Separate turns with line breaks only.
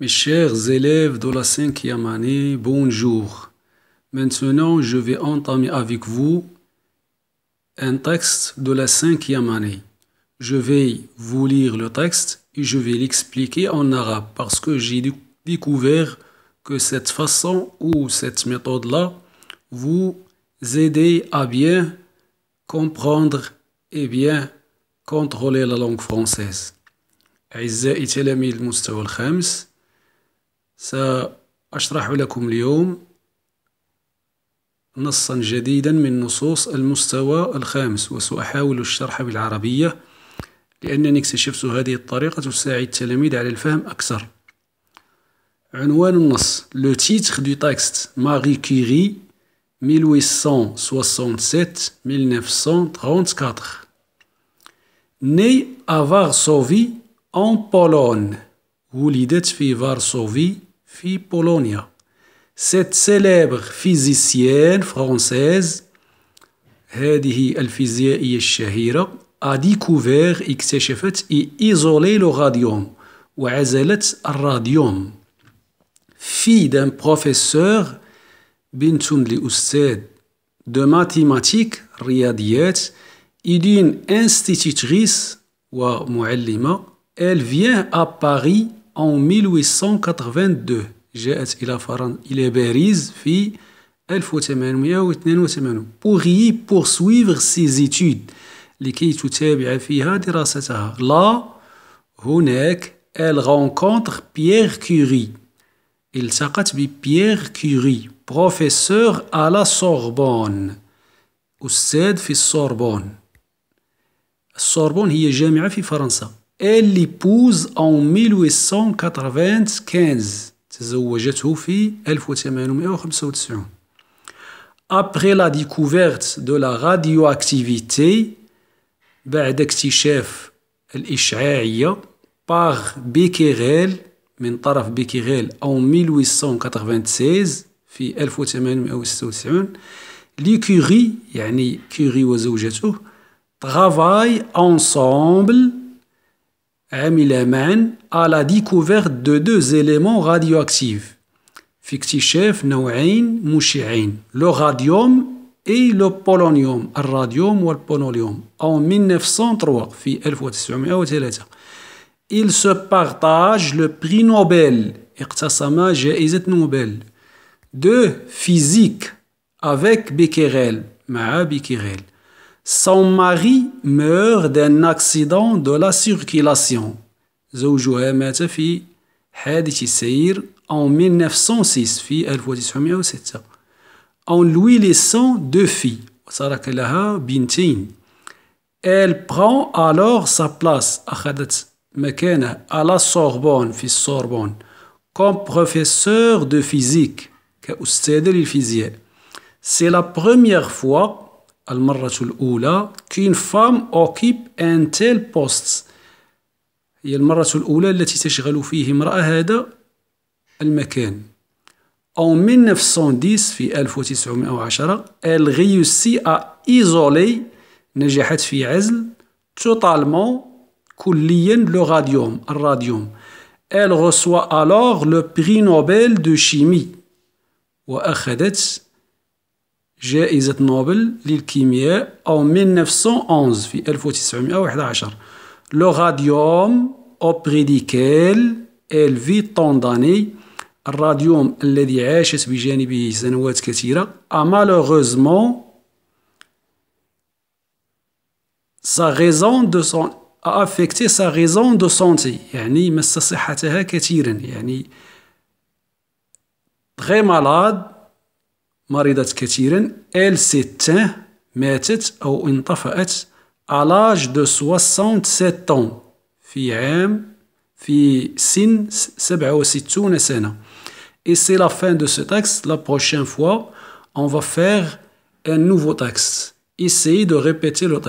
Mes chers élèves de la cinquième année, bonjour. Maintenant, je vais entamer avec vous un texte de la cinquième année. Je vais vous lire le texte et je vais l'expliquer en arabe parce que j'ai découvert que cette façon ou cette méthode-là vous aidez à bien comprendre et bien contrôler la langue française. سأشرح لكم اليوم نصا جديدا من نصوص المستوى الخامس وسأحاول الشرح بالعربية لأنني اكتشفت هذه الطريقة تساعد التلاميذ على الفهم أكثر عنوان النص لو تيتر دو تاكست ماري كيري 1867-1934 ني أفار سوفي أن بولون ولدت في فارسوفي fit Polonia. Cette célèbre physicienne française, a découvert, et isolé le radium, ou radium. Fille d'un professeur, de mathématiques, riyadiyat, et d'une institutrice, elle vient à Paris en 1882. Il est pour y poursuivre ses études. Hein, Là, elle rencontre Pierre Curie. Il s'appelle Pierre Curie, professeur à la Sorbonne. Ou la Sorbonne. Sorbonne, est jamais à elle l'épouse en 1895. Hein. Après la découverte de la radioactivité, بعد اكتشاف الإشعاعية par Becquerel, من طرف بيكيريل en 1896 في 1896 لي كوري يعني كوري وزوجته travaillent ensemble Laman à la découverte de deux éléments radioactifs le radium et le polonium radium en 1903 En 1903 il se partage le prix Nobel de physique avec Becquerel son mari meurt d'un accident de la circulation. زوجها مات في حادث سير en 1906 في 1906 en lui laissant deux filles لها بنتين Elle prend alors sa place أخذت مكانه à la Sorbonne في Sorbonne, comme professeur de physique كأستاذ للفيزياء C'est la première fois المرة الأولى كين فام أوكيب أن تيل بوست هي المرة الأولى التي تشغل فيه امرأة هذا المكان En 1910 في 1910 elle réussit أ إيزولي نجحت في عزل توتالمون كليا لو غاديوم الراديوم elle reçoit alors le prix Nobel de chimie وأخذت جائزة نوبل للكيمياء أو 1911 في 1911 لو غاديوم أوبري ديكيل إلفي طونداني الراديوم الذي عاشت بجانبه سنوات كثيرة أمالوغوزمون ah, sa raison de son a affecté sa raison de santé يعني مس صحتها كثيرا يعني très malade مرضت كثيرا elle s'éteint ماتت une انطفأت à l'âge de 67 ans في عام 67 Et c'est la fin de ce texte. La prochaine fois, on va faire un nouveau texte. Essayez de répéter le texte.